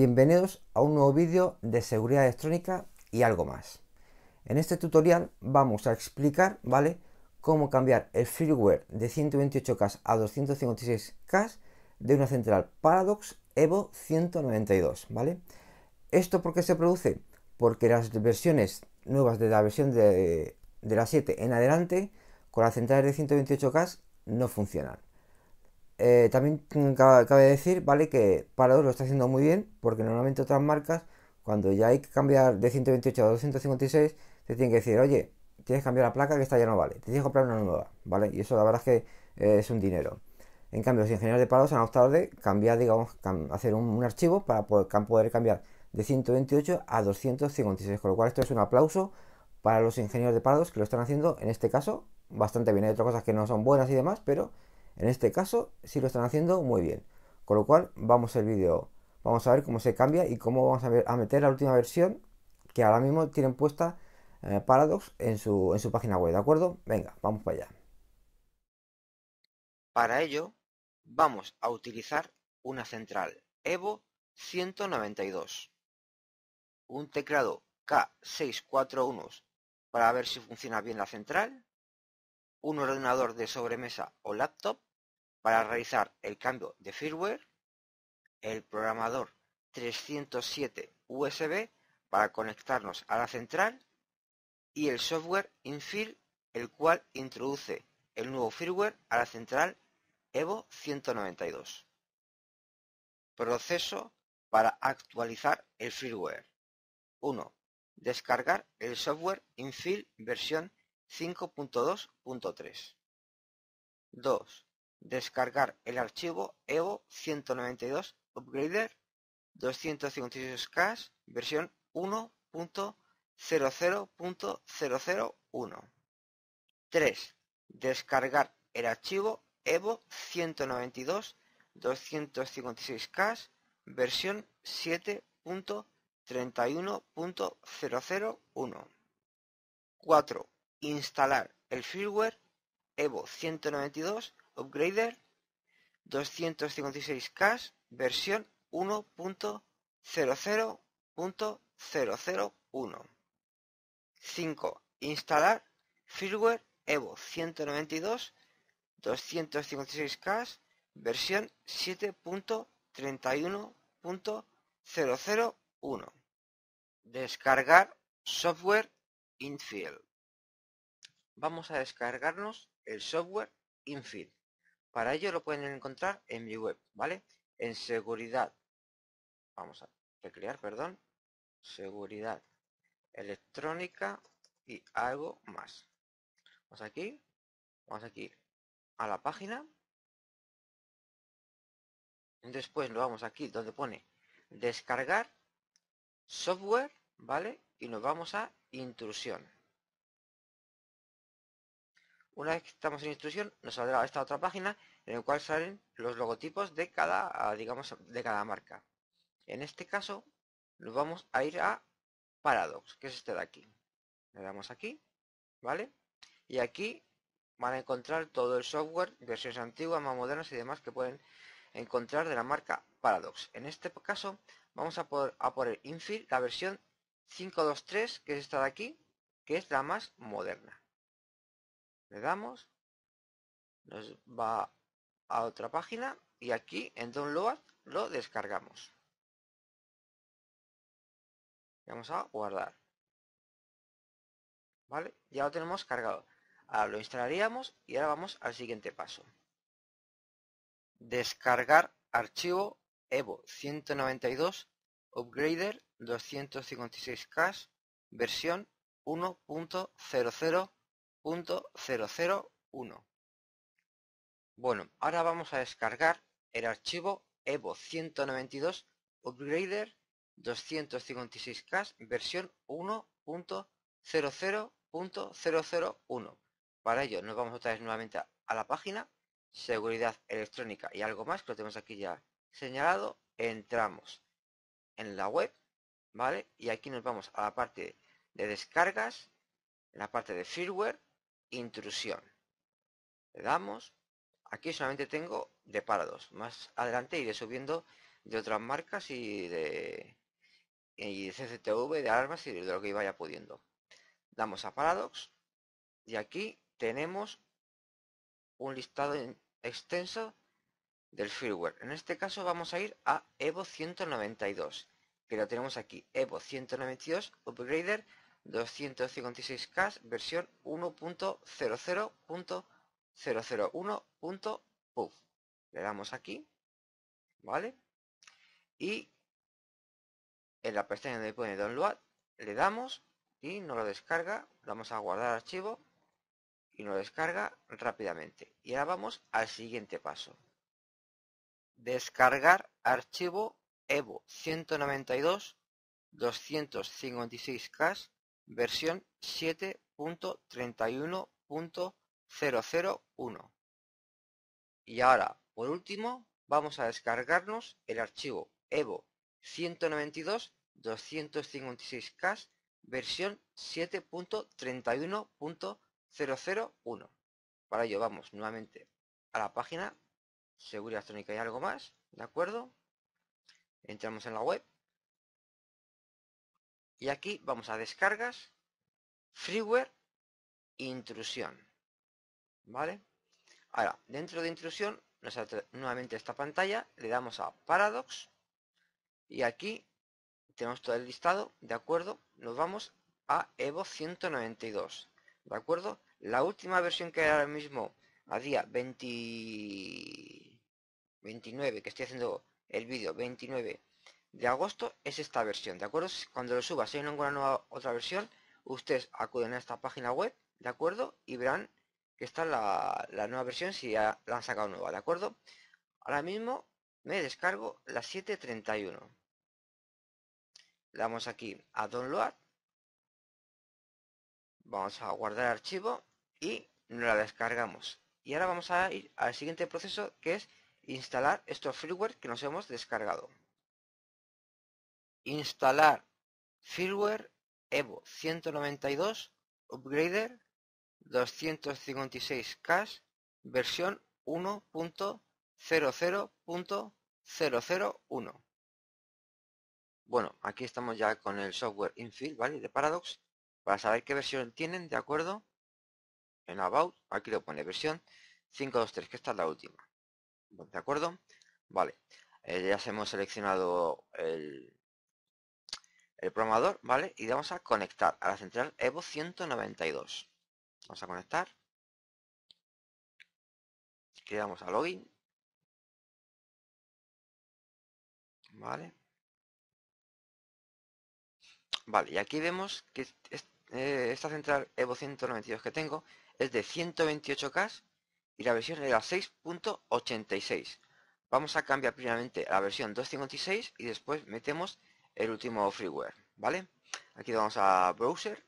Bienvenidos a un nuevo vídeo de seguridad electrónica y algo más. En este tutorial vamos a explicar, ¿vale? Cómo cambiar el firmware de 128K a 256K de una central Paradox Evo 192, ¿vale? ¿Esto por qué se produce? Porque las versiones nuevas de la versión de, de la 7 en adelante con las centrales de 128K no funcionan. Eh, también mm, cabe decir, ¿vale? Que Parados lo está haciendo muy bien, porque normalmente otras marcas, cuando ya hay que cambiar de 128 a 256, te tienen que decir, oye, tienes que cambiar la placa que esta ya no vale, te tienes que comprar una nueva, ¿vale? Y eso la verdad es que eh, es un dinero. En cambio, los ingenieros de Parados han optado de cambiar, digamos, hacer un, archivo para poder cambiar de 128 a 256, con lo cual esto es un aplauso para los ingenieros de Parados que lo están haciendo, en este caso, bastante bien. Hay otras cosas que no son buenas y demás, pero en este caso sí lo están haciendo muy bien. Con lo cual vamos el vídeo, vamos a ver cómo se cambia y cómo vamos a, meter la última versión que ahora mismo tienen puesta eh, Paradox en su, en su página web, ¿de acuerdo? Venga, vamos para allá. Para ello vamos a utilizar una central Evo 192, un teclado K641 para ver si funciona bien la central, un ordenador de sobremesa o laptop, para realizar el cambio de firmware, el programador 307 USB para conectarnos a la central y el software Infill, el cual introduce el nuevo firmware a la central Evo 192. Proceso para actualizar el firmware. 1. Descargar el software Infill versión 5.2.3. 2. Descargar el archivo evo 192 upgrader 256k versión 1.00.001. 3. Descargar el archivo evo 192 256k versión 7.31.001. 4. Instalar el firmware Evo 192 Upgrader 256K versión 1.00.001. 5. Instalar firmware Evo 192 256K versión 7.31.001. Descargar software Infield. Vamos a descargarnos el software Infield. Para ello lo pueden encontrar en mi web, ¿vale? En seguridad, vamos a recrear perdón, seguridad electrónica y algo más. Vamos aquí, vamos aquí a la página. Después nos vamos aquí donde pone descargar software, ¿vale? Y nos vamos a intrusión. Una vez que estamos en instrucción, nos saldrá esta otra página en la cual salen los logotipos de cada, ah, digamos, de cada marca. En este caso, nos vamos a ir a Paradox, que es este de aquí. Le damos aquí, ¿vale? Y aquí van a encontrar todo el software, versiones antiguas, más modernas y demás que pueden encontrar de la marca Paradox. En este caso, vamos a, poder, a poner Infil, la versión 523, que es esta de aquí, que es la más moderna. Le damos. Nos va a otra página y aquí en Download lo descargamos. Vamos a guardar. ¿Vale? Ya lo tenemos cargado. Ahora lo instalaríamos y ahora vamos al siguiente paso. Descargar archivo Evo 192 Upgrader 256K versión 1.00 punto bueno ahora vamos a descargar el archivo evo 192 upgrader 256k versión 1.00.001 para ello nos vamos otra vez nuevamente a la página seguridad electrónica y algo más que lo tenemos aquí ya señalado entramos en la web vale y aquí nos vamos a la parte de descargas en la parte de firmware intrusión. Le damos. Aquí solamente tengo de parados. Más adelante iré subiendo de otras marcas y de, CCTV, de armas y de lo que vaya pudiendo. Damos a Paradox y aquí tenemos un listado extenso del firmware. En este caso vamos a ir a Evo 192, que lo tenemos aquí, Evo 192 Upgrader 256K versión 1.00.001.pub. Le damos aquí, ¿vale? Y en la pestaña donde pone download le damos y nos lo descarga, vamos a guardar archivo y nos descarga rápidamente. Y ahora vamos al siguiente paso. Descargar archivo evo 192 256k versión 7.31.001 y ahora por último vamos a descargarnos el archivo evo 192 k versión 7.31.001 para ello vamos nuevamente a la página seguridad electrónica y algo más de acuerdo entramos en la web y aquí vamos a descargas, freeware, intrusión. ¿Vale? Ahora, dentro de intrusión, nos nuevamente esta pantalla, le damos a Paradox. Y aquí tenemos todo el listado, ¿de acuerdo? Nos vamos a Evo 192, ¿de acuerdo? La última versión que era ahora mismo, a día 20... 29, que estoy haciendo el vídeo, 29 de agosto es esta versión, ¿de acuerdo? Cuando lo suba, si hay ninguna nueva otra versión, ustedes acuden a esta página web, ¿de acuerdo? Y verán que está la, la nueva versión si ya la han sacado nueva, ¿de acuerdo? Ahora mismo me descargo la 731. Le damos aquí a download. Vamos a guardar archivo y nos la descargamos. Y ahora vamos a ir al siguiente proceso que es instalar estos freeware que nos hemos descargado. Instalar Firmware Evo 192 Upgrader 256 versión 1.00.001. Bueno, aquí estamos ya con el software infield ¿vale? De Paradox, para saber qué versión tienen, ¿de acuerdo? En About, aquí lo pone versión 523, que esta es la última. ¿De acuerdo? Vale. Eh, ya se hemos seleccionado el, el programador, ¿vale? Y vamos a conectar a la central Evo 192. Vamos a conectar. Le damos a login. Vale. Vale, y aquí vemos que eh, esta central Evo 192 que tengo es de 128K y la versión era 6.86. Vamos a cambiar primeramente la versión 256 y después metemos el último freeware, ¿vale? Aquí vamos a browser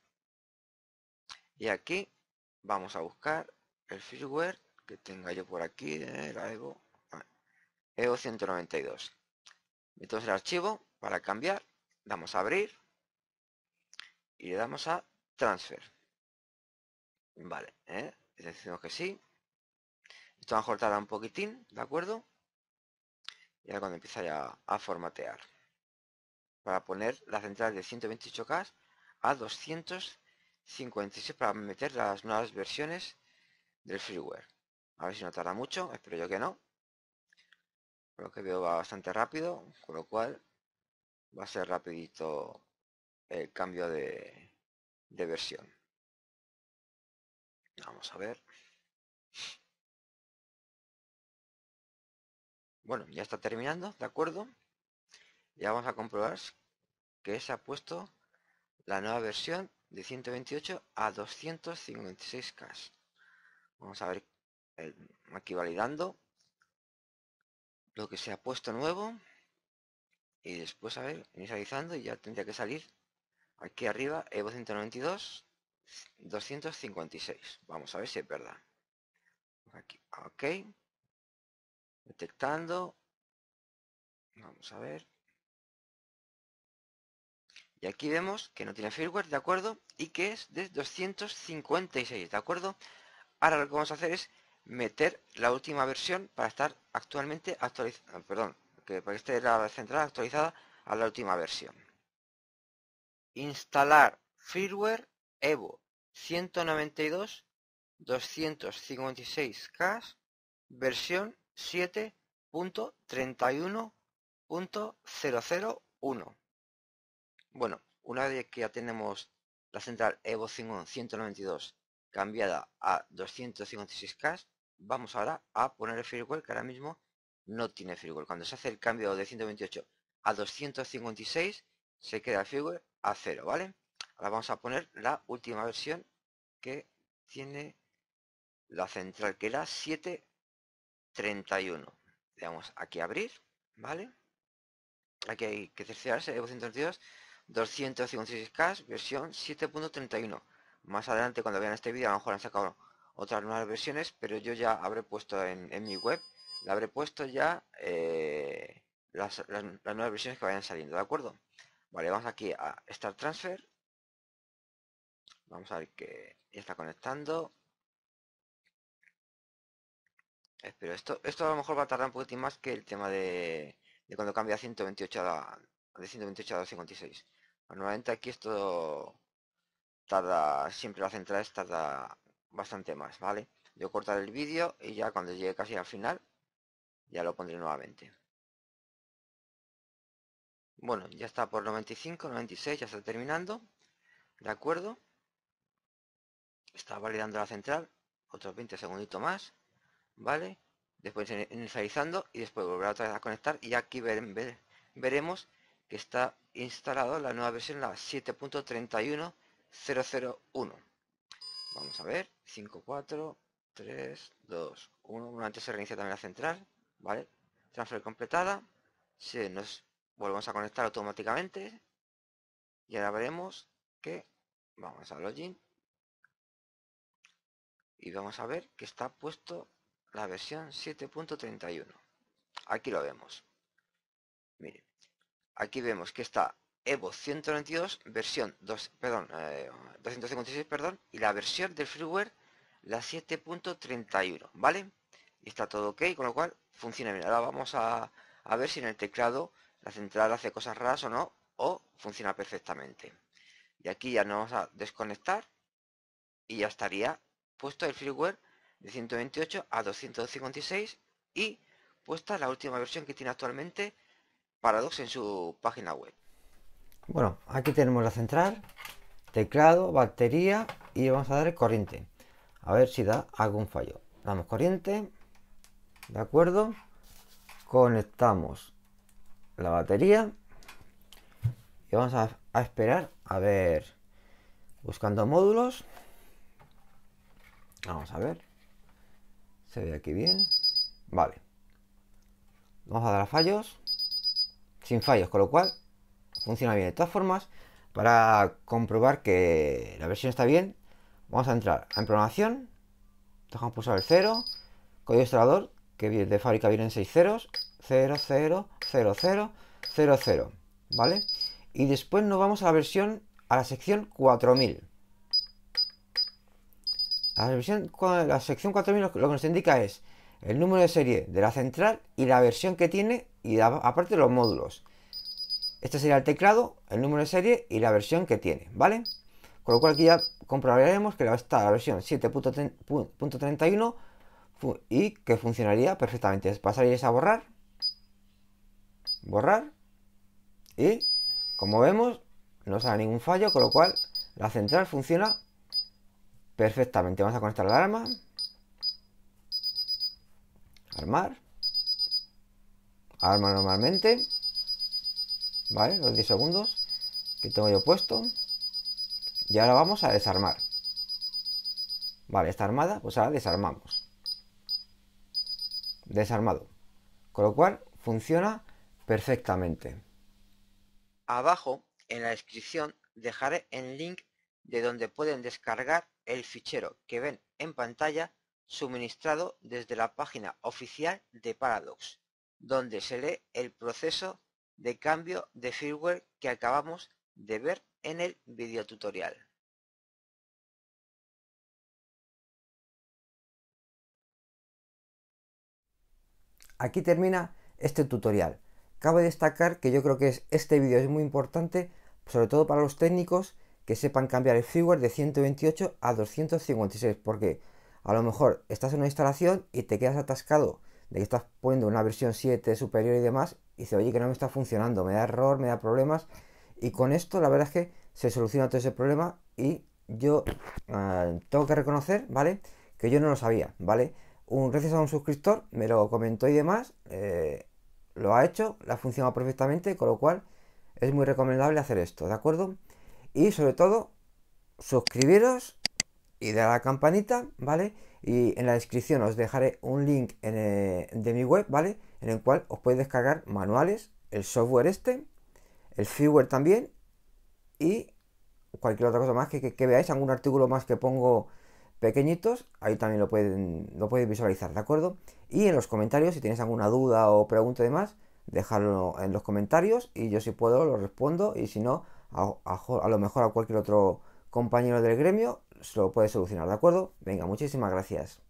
y aquí vamos a buscar el freeware que tenga yo por aquí, en la EVO, 192. Entonces el archivo, para cambiar, damos a abrir y le damos a transfer. Vale, ¿eh? decimos que sí. Esto a un poquitín, ¿de acuerdo? Y ahora cuando empieza ya a formatear para poner la central de 128K a 256 para meter las nuevas versiones del freeware. A ver si no tarda mucho, espero yo que no. lo que veo va bastante rápido, con lo cual va a ser rapidito el cambio de, de versión. Vamos a ver. Bueno, ya está terminando, ¿de acuerdo? ya vamos a comprobar que se ha puesto la nueva versión de 128 a 256K. Vamos a ver eh, aquí validando lo que se ha puesto nuevo y después a ver inicializando y ya tendría que salir aquí arriba Evo 192 256 vamos a ver si es verdad aquí ok detectando vamos a ver y aquí vemos que no tiene firmware, ¿de acuerdo? Y que es de 256, ¿de acuerdo? Ahora lo que vamos a hacer es meter la última versión para estar actualmente actualizada, ah, perdón, que para que esté la central actualizada a la última versión. Instalar firmware Evo 192 256K versión 7.31.001 bueno, una vez que ya tenemos la central Evo 192 cambiada a 256K, vamos ahora a poner el firmware que ahora mismo no tiene firewall. Cuando se hace el cambio de 128 a 256 se queda el firewall a cero ¿vale? Ahora vamos a poner la última versión que tiene la central, que era 731. Le damos aquí abrir, ¿vale? Aquí hay que cerciorarse, Evo 132 256K versión 7.31. Más adelante cuando vean este vídeo a lo mejor han sacado otras nuevas versiones, pero yo ya habré puesto en, en mi web, la habré puesto ya eh, las, nuevas versiones que vayan saliendo, ¿de acuerdo? Vale, vamos aquí a Start Transfer. Vamos a ver que está conectando. Espero, esto, esto a lo mejor va a tardar un poquitín más que el tema de, de cuando cambia 128 a, de 128 a 256. Normalmente aquí esto tarda, siempre la central tarda bastante más, ¿vale? Yo cortar el vídeo y ya cuando llegue casi al final ya lo pondré nuevamente. Bueno, ya está por 95, 96, ya está terminando. ¿De acuerdo? Está validando la central, otros 20 segunditos más, ¿vale? Después inicializando y después volver otra vez a conectar y aquí ver, ver, veremos que está instalado la nueva versión, la 7.31001. Vamos a ver, 5, 4, 3, 2, 1. antes se reinicia también la central, ¿vale? Transfer completada. si nos volvemos a conectar automáticamente. Y ahora veremos que vamos a login. Y vamos a ver que está puesto la versión 7.31. Aquí lo vemos. Miren aquí vemos que está Evo 192 versión 2, perdón, 256 eh, perdón, y la versión del freeware la 7.31, ¿vale? está todo ok, con lo cual funciona bien. Ahora vamos a, a ver si en el teclado la central hace cosas raras o no, o funciona perfectamente. Y aquí ya nos vamos a desconectar y ya estaría puesto el freeware de 128 a 256 y puesta la última versión que tiene actualmente Paradox en su página web. Bueno, aquí tenemos la central, teclado, batería y vamos a dar corriente. A ver si da algún fallo. Damos corriente, ¿de acuerdo? Conectamos la batería y vamos a, esperar a ver. Buscando módulos. Vamos a ver. Se ve aquí bien. Vale. Vamos a dar fallos sin fallos, con lo cual funciona bien. De todas formas, para comprobar que la versión está bien, vamos a entrar en programación, dejamos pulsar el 0, código instalador, que de fábrica vienen 6 ceros, 0, ¿vale? Y después nos vamos a la versión, a la sección 4000. la sección 4000 lo que nos indica es el número de serie de la central y la versión que tiene y aparte los módulos. Este sería el teclado, el número de serie y la versión que tiene, ¿vale? Con lo cual aquí ya comprobaremos que está la versión 7.31 y que funcionaría perfectamente. Pasaríais a borrar, borrar y como vemos no sale ningún fallo, con lo cual la central funciona perfectamente. Vamos a conectar la arma armar arma normalmente ¿Vale? Los 10 segundos que tengo yo puesto. Y ahora vamos a desarmar. Vale, está armada, pues ahora desarmamos. Desarmado. Con lo cual funciona perfectamente. Abajo, en la descripción, dejaré el link de donde pueden descargar el fichero que ven en pantalla suministrado desde la página oficial de Paradox donde se lee el proceso de cambio de firmware que acabamos de ver en el videotutorial. Aquí termina este tutorial. Cabe destacar que yo creo que este vídeo es muy importante, sobre todo para los técnicos que sepan cambiar el firmware de 128 a 256, porque a lo mejor estás en una instalación y te quedas atascado de que estás poniendo una versión 7 superior y demás, y dice, oye, que no me está funcionando, me da error, me da problemas, y con esto la verdad es que se soluciona todo ese problema y yo ah, tengo que reconocer, ¿vale? Que yo no lo sabía, ¿vale? Un, gracias a un suscriptor me lo comentó y demás, eh, lo ha hecho, la ha funcionado perfectamente, con lo cual es muy recomendable hacer esto, ¿de acuerdo? Y sobre todo, suscribiros y dar la campanita, ¿vale? Y en la descripción os dejaré un link eh, de mi web, ¿vale? En el cual os podéis descargar manuales, el software este, el firmware también y cualquier otra cosa más que, veáis, algún artículo más que pongo pequeñitos, ahí también lo pueden, lo podéis visualizar, ¿de acuerdo? Y en los comentarios, si tenéis alguna duda o pregunta y demás, dejadlo en los comentarios y yo si puedo lo respondo y si no, a, a lo mejor a cualquier otro compañero del gremio lo puede solucionar, ¿de acuerdo? Venga, muchísimas gracias.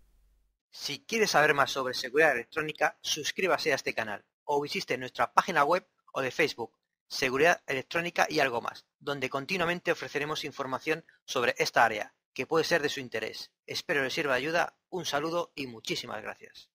Si quieres saber más sobre seguridad electrónica, suscríbase a este canal o visite nuestra página web o de Facebook, Seguridad Electrónica y algo más, donde continuamente ofreceremos información sobre esta área, que puede ser de su interés. Espero le sirva de ayuda, un saludo y muchísimas gracias.